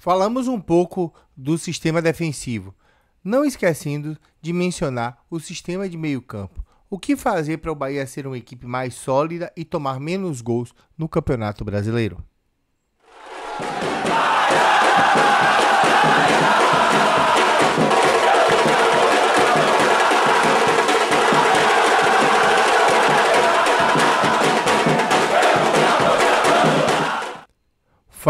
Falamos um pouco do sistema defensivo, não esquecendo de mencionar o sistema de meio-campo. O que fazer para o Bahia ser uma equipe mais sólida e tomar menos gols no Campeonato Brasileiro?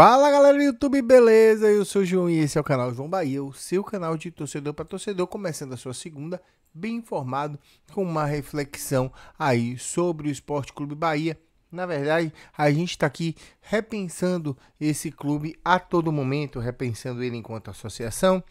Fala galera do YouTube, beleza? Eu sou o João e esse é o canal João Bahia, o seu canal de torcedor para torcedor, começando a sua segunda, bem informado, com uma reflexão aí sobre o Esporte Clube Bahia. Na verdade, a gente está aqui repensando esse clube a todo momento, repensando ele enquanto associação,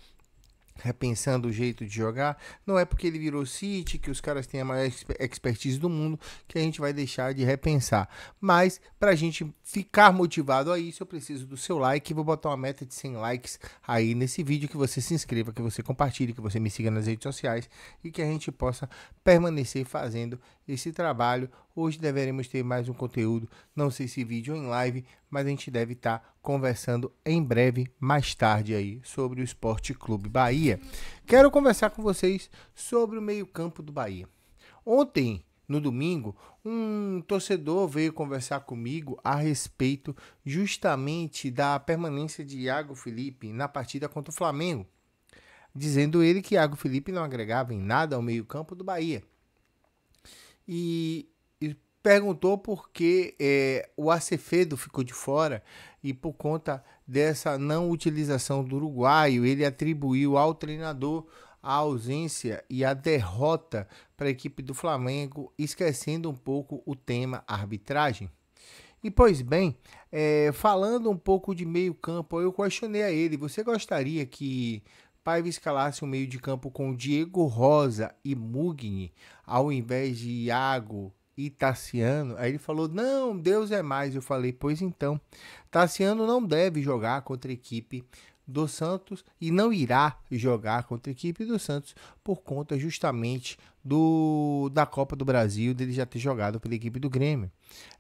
repensando o jeito de jogar. Não é porque ele virou City, que os caras têm a maior expertise do mundo, que a gente vai deixar de repensar. Mas, para a gente ficar motivado a isso, eu preciso do seu like. Vou botar uma meta de 100 likes aí nesse vídeo, que você se inscreva, que você compartilhe, que você me siga nas redes sociais e que a gente possa permanecer fazendo esse trabalho Hoje deveremos ter mais um conteúdo, não sei se vídeo ou em live, mas a gente deve estar tá conversando em breve, mais tarde aí, sobre o Esporte Clube Bahia. Quero conversar com vocês sobre o meio-campo do Bahia. Ontem, no domingo, um torcedor veio conversar comigo a respeito justamente da permanência de Iago Felipe na partida contra o Flamengo, dizendo ele que Iago Felipe não agregava em nada ao meio-campo do Bahia. E perguntou por que é, o Acefedo ficou de fora e por conta dessa não utilização do uruguaio, ele atribuiu ao treinador a ausência e a derrota para a equipe do Flamengo, esquecendo um pouco o tema arbitragem. E pois bem, é, falando um pouco de meio campo, eu questionei a ele: você gostaria que Paiva escalasse o um meio de campo com Diego Rosa e Mugni, ao invés de Iago, e Tassiano. Aí ele falou: Não, Deus é mais. Eu falei: Pois então, Tassiano não deve jogar contra a equipe do Santos e não irá jogar contra a equipe do Santos por conta justamente do da Copa do Brasil, dele já ter jogado pela equipe do Grêmio.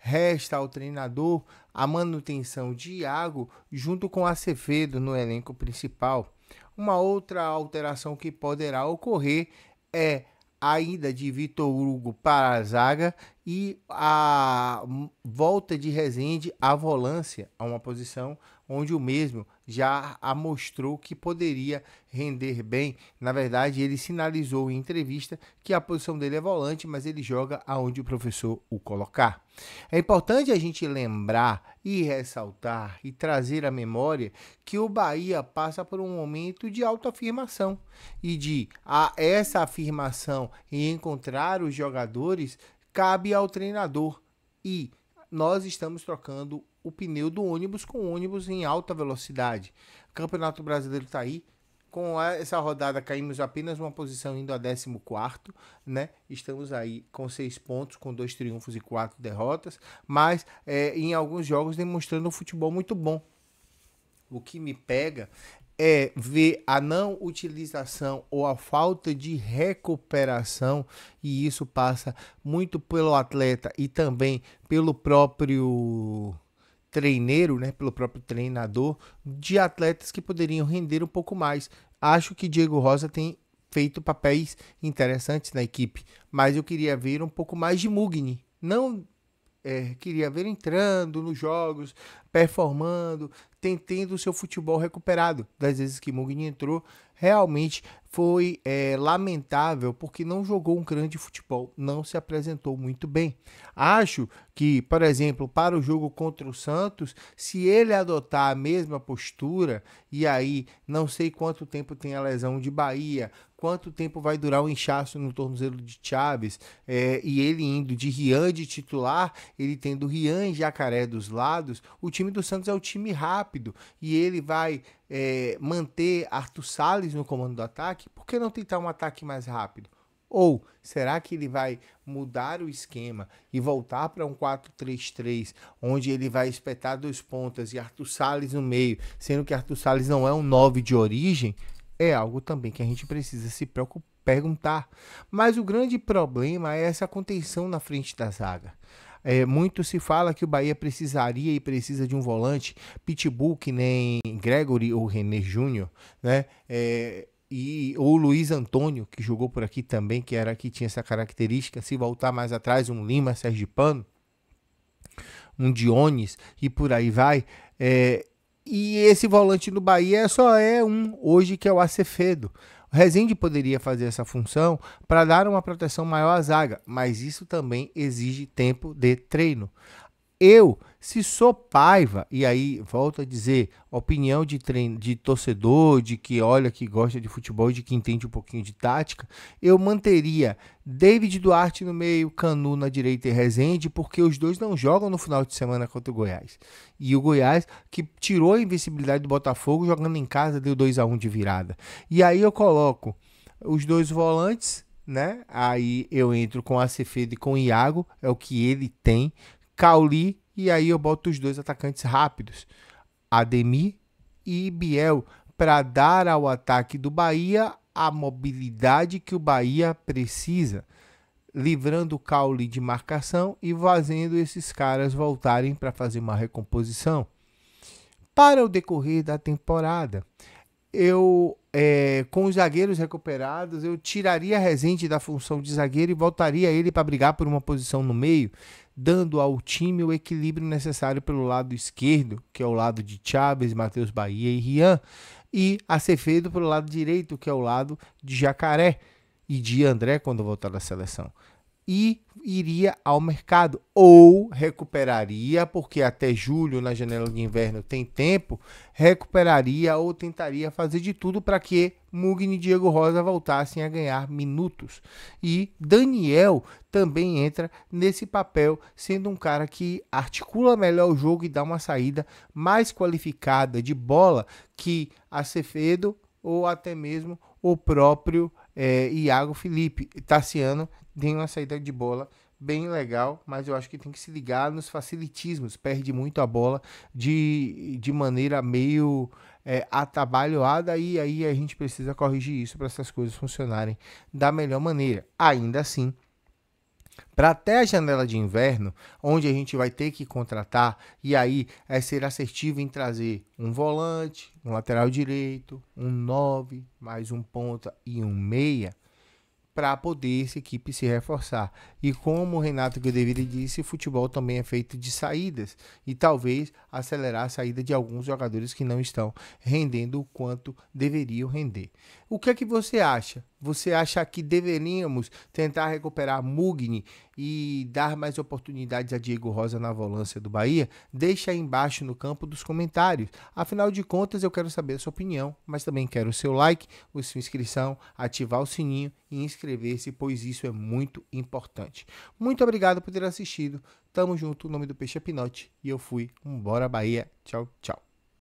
Resta ao treinador a manutenção de Iago junto com Acevedo no elenco principal. Uma outra alteração que poderá ocorrer é Ainda de Vitor Hugo para a zaga e a volta de Rezende à volância, a uma posição onde o mesmo já mostrou que poderia render bem. Na verdade, ele sinalizou em entrevista que a posição dele é volante, mas ele joga aonde o professor o colocar. É importante a gente lembrar e ressaltar e trazer à memória que o Bahia passa por um momento de autoafirmação e de a essa afirmação e encontrar os jogadores cabe ao treinador. E nós estamos trocando o pneu do ônibus com ônibus em alta velocidade. O Campeonato Brasileiro está aí. Com essa rodada caímos apenas uma posição indo a 14, né? Estamos aí com seis pontos, com dois triunfos e quatro derrotas, mas é, em alguns jogos demonstrando um futebol muito bom. O que me pega é ver a não utilização ou a falta de recuperação, e isso passa muito pelo atleta e também pelo próprio treineiro, né, pelo próprio treinador, de atletas que poderiam render um pouco mais. Acho que Diego Rosa tem feito papéis interessantes na equipe, mas eu queria ver um pouco mais de Mugni, não é, queria ver entrando nos jogos, performando, tentando o seu futebol recuperado. Das vezes que Mugni entrou, realmente foi é, lamentável porque não jogou um grande futebol, não se apresentou muito bem. Acho que, por exemplo, para o jogo contra o Santos, se ele adotar a mesma postura, e aí não sei quanto tempo tem a lesão de Bahia, quanto tempo vai durar o inchaço no tornozelo de Chaves, é, e ele indo de Rian de titular, ele tendo Rian e Jacaré dos lados, o time do Santos é o time rápido, e ele vai é, manter Arthur Salles no comando do ataque, por que não tentar um ataque mais rápido? Ou será que ele vai mudar o esquema e voltar para um 4-3-3, onde ele vai espetar dois pontas e Arthur Salles no meio, sendo que Arthur Salles não é um 9 de origem? é algo também que a gente precisa se preocupar, perguntar. Mas o grande problema é essa contenção na frente da zaga. É, muito se fala que o Bahia precisaria e precisa de um volante pitbull que nem Gregory ou René Júnior, né? É, e ou Luiz Antônio, que jogou por aqui também, que era que tinha essa característica, se voltar mais atrás, um Lima, Sergipano, um Dionis e por aí vai. É, e esse volante do Bahia é só é um hoje, que é o Acefedo. O Rezende poderia fazer essa função para dar uma proteção maior à zaga, mas isso também exige tempo de treino. Eu, se sou paiva, e aí volto a dizer, opinião de, de torcedor, de que olha, que gosta de futebol, de que entende um pouquinho de tática, eu manteria David Duarte no meio, Canu na direita e Rezende, porque os dois não jogam no final de semana contra o Goiás. E o Goiás, que tirou a invencibilidade do Botafogo, jogando em casa, deu 2 a 1 de virada. E aí eu coloco os dois volantes, né? Aí eu entro com a Cefedo e com o Iago, é o que ele tem. Cauli, e aí eu boto os dois atacantes rápidos, Ademir e Biel, para dar ao ataque do Bahia a mobilidade que o Bahia precisa, livrando o Cauli de marcação e fazendo esses caras voltarem para fazer uma recomposição. Para o decorrer da temporada, eu é, com os zagueiros recuperados, eu tiraria Rezende da função de zagueiro e voltaria ele para brigar por uma posição no meio, dando ao time o equilíbrio necessário pelo lado esquerdo, que é o lado de Chaves, Matheus Bahia e Rian, e a ser feito pelo lado direito, que é o lado de Jacaré e de André quando voltar da seleção. E iria ao mercado ou recuperaria, porque até julho, na janela de inverno, tem tempo, recuperaria ou tentaria fazer de tudo para que Mugni e Diego Rosa voltassem a ganhar minutos. E Daniel também entra nesse papel, sendo um cara que articula melhor o jogo e dá uma saída mais qualificada de bola que Acevedo ou até mesmo o próprio é, Iago Felipe. Tassiano tem uma saída de bola bem legal, mas eu acho que tem que se ligar nos facilitismos. Perde muito a bola de, de maneira meio é, atabalhoada e aí a gente precisa corrigir isso para essas coisas funcionarem da melhor maneira. Ainda assim, para até a janela de inverno, onde a gente vai ter que contratar, e aí é ser assertivo em trazer um volante, um lateral direito, um 9, mais um ponta e um meia, para poder essa equipe se reforçar. E como o Renato Guedevira disse, o futebol também é feito de saídas e talvez acelerar a saída de alguns jogadores que não estão rendendo o quanto deveriam render. O que é que você acha? Você acha que deveríamos tentar recuperar Mugni e dar mais oportunidades a Diego Rosa na volância do Bahia, deixa aí embaixo no campo dos comentários. Afinal de contas, eu quero saber a sua opinião, mas também quero o seu like, a sua inscrição, ativar o sininho e inscrever-se, pois isso é muito importante. Muito obrigado por ter assistido. Tamo junto, o nome do Peixe é Pinote e eu fui. bora Bahia. Tchau, tchau.